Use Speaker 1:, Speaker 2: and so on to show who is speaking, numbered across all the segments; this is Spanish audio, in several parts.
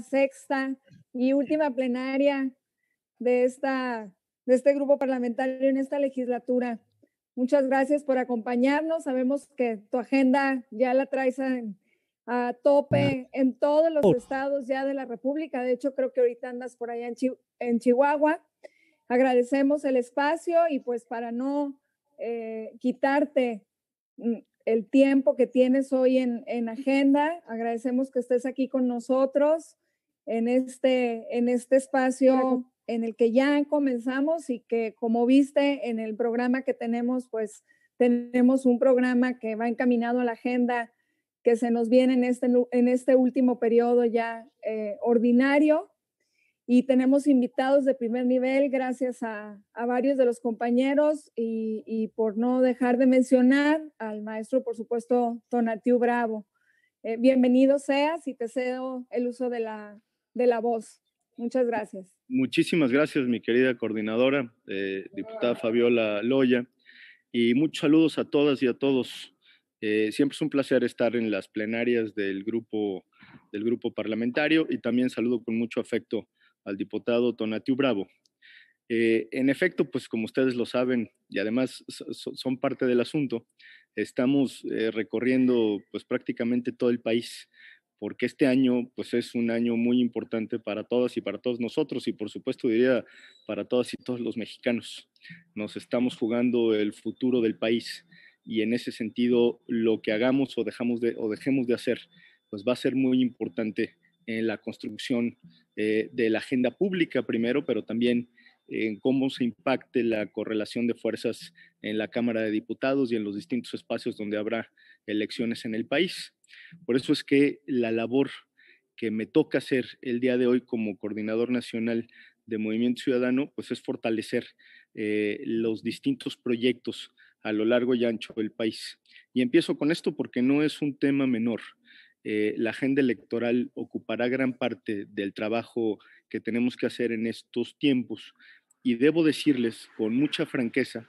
Speaker 1: sexta y última plenaria de, esta, de este grupo parlamentario en esta legislatura. Muchas gracias por acompañarnos. Sabemos que tu agenda ya la traes a, tope en todos los estados ya de la República. De hecho, creo que ahorita andas por allá en, en Chihuahua. Agradecemos el espacio y pues para no eh, quitarte mm, el tiempo que tienes hoy en, agenda. Agradecemos que estés aquí con nosotros en este, en este espacio en el que ya comenzamos y que como viste en el programa que tenemos, pues tenemos un programa que va encaminado a la agenda que se nos viene en este, en este último periodo ya eh, ordinario y tenemos invitados de primer nivel, gracias a, varios de los compañeros y, por no dejar de mencionar al maestro, por supuesto, Tonatiu Bravo. Eh, bienvenido seas y te cedo el uso de la, de la voz. Muchas gracias.
Speaker 2: Muchísimas gracias, mi querida coordinadora, eh, diputada Fabiola Loya, y muchos saludos a todas y a todos. Eh, siempre es un placer estar en las plenarias del grupo, del grupo parlamentario y también saludo con mucho afecto al diputado Tonatiu Bravo. Eh, en efecto, pues como ustedes lo saben y además son parte del asunto, estamos eh, recorriendo pues prácticamente todo el país porque este año pues es un año muy importante para todas y para todos nosotros y por supuesto diría para todas y todos los mexicanos. Nos estamos jugando el futuro del país y en ese sentido lo que hagamos o dejamos de o dejemos de hacer pues va a ser muy importante en la construcción eh, de, la agenda pública primero, pero también en cómo se impacte la correlación de fuerzas en la Cámara de Diputados y en los distintos espacios donde habrá elecciones en el país. Por eso es que la labor que me toca hacer el día de hoy como coordinador nacional de Movimiento Ciudadano, pues es fortalecer eh, los distintos proyectos a lo largo y ancho del país. Y empiezo con esto porque no es un tema menor. Eh, la agenda electoral ocupará gran parte del trabajo que tenemos que hacer en estos tiempos. Y debo decirles con mucha franqueza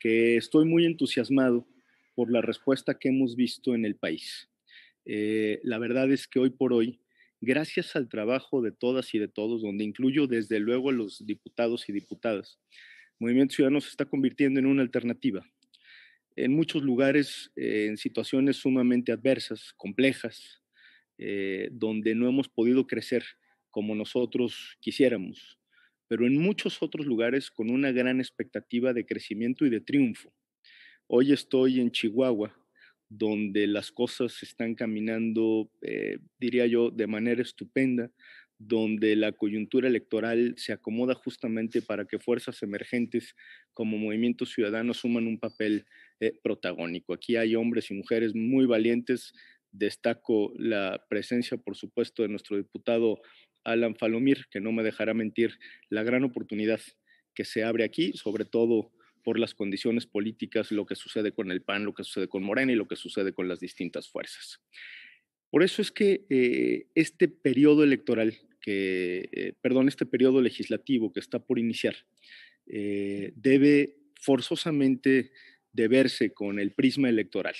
Speaker 2: que estoy muy entusiasmado por la respuesta que hemos visto en el país. Eh, la verdad es que hoy por hoy, gracias al trabajo de todas y de todos, donde incluyo desde luego a los diputados y diputadas, Movimiento Ciudadano se está convirtiendo en una alternativa, en muchos lugares eh, en situaciones sumamente adversas, complejas, eh, donde no hemos podido crecer como nosotros quisiéramos, pero en muchos otros lugares con una gran expectativa de crecimiento y de triunfo. Hoy estoy en Chihuahua, donde las cosas están caminando, eh, diría yo, de manera estupenda, donde la coyuntura electoral se acomoda justamente para que fuerzas emergentes como movimientos ciudadanos suman un papel eh, protagónico. Aquí hay hombres y mujeres muy valientes. Destaco la presencia, por supuesto, de nuestro diputado Alan Falomir, que no me dejará mentir, la gran oportunidad que se abre aquí, sobre todo por las condiciones políticas, lo que sucede con el PAN, lo que sucede con Morena y lo que sucede con las distintas fuerzas. Por eso es que eh, este periodo electoral, que, eh, perdón, este periodo legislativo que está por iniciar, eh, debe forzosamente verse con el prisma electoral.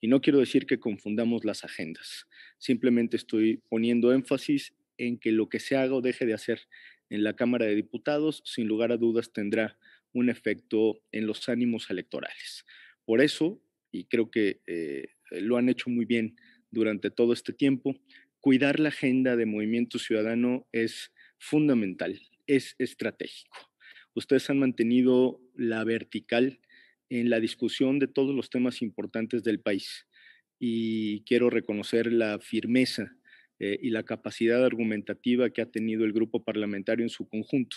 Speaker 2: Y no quiero decir que confundamos las agendas, simplemente estoy poniendo énfasis en que lo que se haga o deje de hacer en la Cámara de Diputados, sin lugar a dudas, tendrá un efecto en los ánimos electorales. Por eso, y creo que lo han hecho muy bien durante todo este tiempo. Cuidar la agenda de movimiento ciudadano es fundamental, es estratégico. Ustedes han mantenido la vertical en la discusión de todos los temas importantes del país y quiero reconocer la firmeza eh, y la capacidad argumentativa que ha tenido el grupo parlamentario en su conjunto.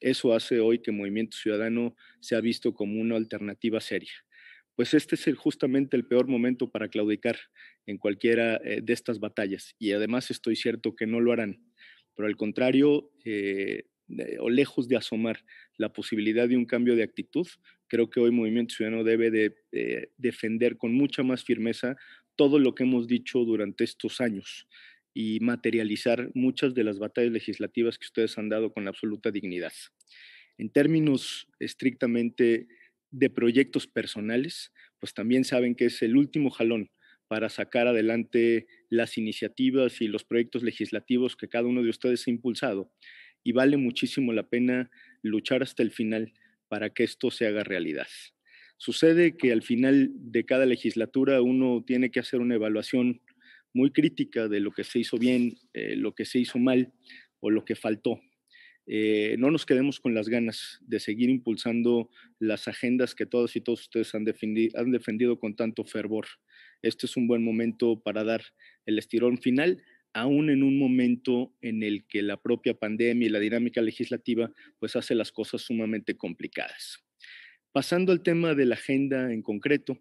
Speaker 2: Eso hace hoy que Movimiento Ciudadano se ha visto como una alternativa seria pues este es justamente el peor momento para claudicar en cualquiera eh, de estas batallas. Y además estoy cierto que no lo harán. Pero al contrario, eh, o lejos de asomar la posibilidad de un cambio de actitud, creo que hoy Movimiento Ciudadano debe de eh, defender con mucha más firmeza todo lo que hemos dicho durante estos años y materializar muchas de las batallas legislativas que ustedes han dado con absoluta dignidad. En términos estrictamente de proyectos personales, pues también saben que es el último jalón para sacar adelante las iniciativas y los proyectos legislativos que cada uno de ustedes ha impulsado. Y vale muchísimo la pena luchar hasta el final para que esto se haga realidad. Sucede que al final de cada legislatura uno tiene que hacer una evaluación muy crítica de lo que se hizo bien, eh, lo que se hizo mal o lo que faltó eh, no nos quedemos con las ganas de seguir impulsando las agendas que todos y todos ustedes han, defendido, con tanto fervor. Este es un buen momento para dar el estirón final, aún en un momento en el que la propia pandemia y la dinámica legislativa pues hace las cosas sumamente complicadas. Pasando al tema de la agenda en concreto,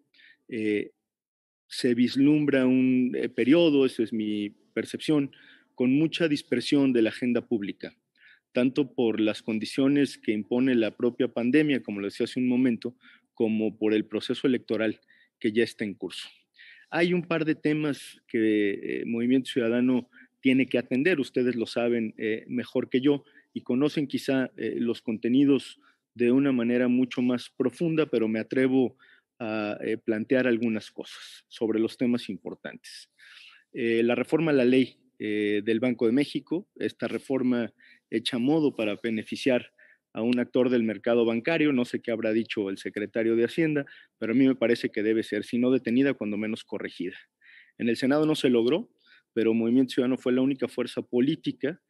Speaker 2: eh, se vislumbra un eh, periodo, eso es mi percepción, con mucha dispersión de la agenda pública tanto por las condiciones que impone la propia pandemia, como lo decía hace un momento, como por el proceso electoral que ya está en curso. Hay un par de temas que eh, Movimiento Ciudadano tiene que atender, ustedes lo saben eh, mejor que yo y conocen quizá eh, los contenidos de una manera mucho más profunda, pero me atrevo a plantear algunas cosas sobre los temas importantes. la reforma a la ley del Banco de México, esta reforma hecha modo para beneficiar a un actor del mercado bancario. No sé qué habrá dicho el secretario de Hacienda, pero a mí me parece que debe ser, si no detenida, cuando menos corregida. En el Senado no se logró, pero Movimiento Ciudadano fue la única fuerza política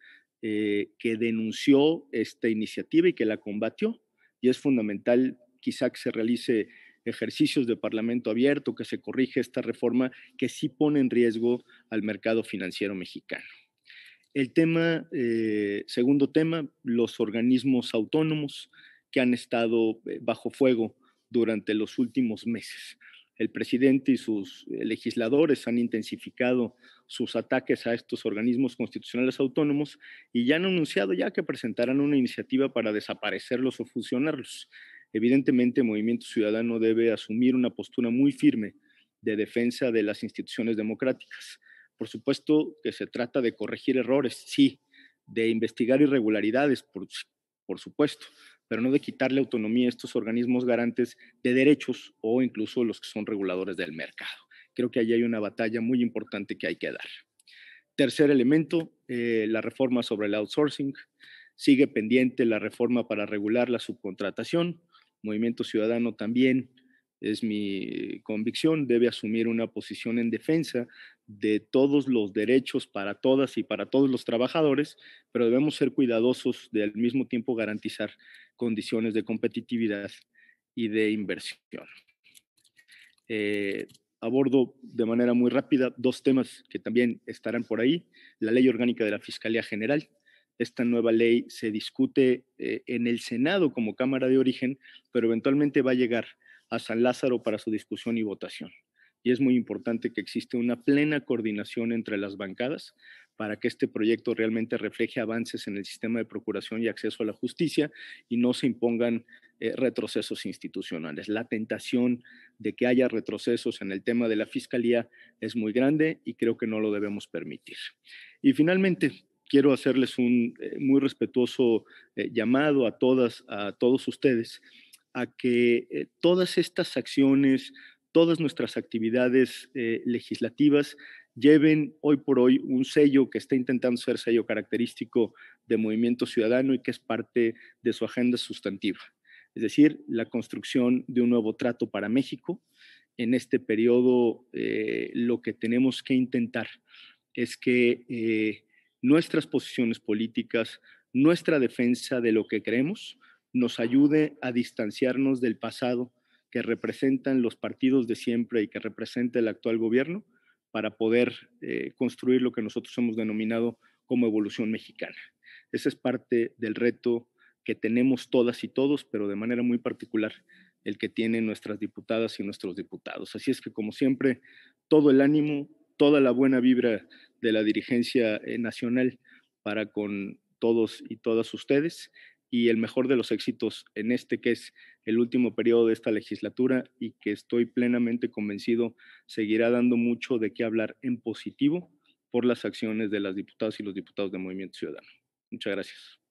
Speaker 2: eh, que denunció esta iniciativa y que la combatió. Y es fundamental quizá que se realice ejercicios de Parlamento abierto, que se corrija esta reforma que sí pone en riesgo al mercado financiero mexicano. El tema, eh, segundo tema, los organismos autónomos que han estado eh, bajo fuego durante los últimos meses. El presidente y sus eh, legisladores han intensificado sus ataques a estos organismos constitucionales autónomos y ya han anunciado ya que presentarán una iniciativa para desaparecerlos o fusionarlos. Evidentemente, el Movimiento Ciudadano debe asumir una postura muy firme de defensa de las instituciones democráticas. Por supuesto que se trata de corregir errores, sí, de investigar irregularidades, por, supuesto, pero no de quitarle autonomía a estos organismos garantes de derechos o incluso los que son reguladores del mercado. Creo que ahí hay una batalla muy importante que hay que dar. Tercer elemento, eh, la reforma sobre el outsourcing. Sigue pendiente la reforma para regular la subcontratación. Movimiento Ciudadano también es mi convicción, debe asumir una posición en defensa de todos los derechos para todas y para todos los trabajadores, pero debemos ser cuidadosos de al mismo tiempo garantizar condiciones de competitividad y de inversión. Eh, abordo de manera muy rápida dos temas que también estarán por ahí. La ley orgánica de la Fiscalía General. Esta nueva ley se discute eh, en el Senado como Cámara de Origen, pero eventualmente va a llegar a San Lázaro para su discusión y votación. Y es muy importante que existe una plena coordinación entre las bancadas para que este proyecto realmente refleje avances en el sistema de procuración y acceso a la justicia y no se impongan eh, retrocesos institucionales. La tentación de que haya retrocesos en el tema de la fiscalía es muy grande y creo que no lo debemos permitir. Y finalmente, quiero hacerles un eh, muy respetuoso eh, llamado a todas, a todos ustedes a que eh, todas estas acciones, todas nuestras actividades eh, legislativas lleven hoy por hoy un sello que está intentando ser sello característico de Movimiento Ciudadano y que es parte de su agenda sustantiva, es decir, la construcción de un nuevo trato para México. En este periodo eh, lo que tenemos que intentar es que nuestras posiciones políticas, nuestra defensa de lo que creemos, nos ayude a distanciarnos del pasado que representan los partidos de siempre y que representa el actual gobierno para poder eh, construir lo que nosotros hemos denominado como evolución mexicana. Ese es parte del reto que tenemos todas y todos, pero de manera muy particular el que tienen nuestras diputadas y nuestros diputados. Así es que, como siempre, todo el ánimo, toda la buena vibra de la dirigencia eh, nacional para con todos y todas ustedes y el mejor de los éxitos en este que es el último periodo de esta legislatura y que estoy plenamente convencido seguirá dando mucho de qué hablar en positivo por las acciones de las diputadas y los diputados de Movimiento Ciudadano. Muchas gracias.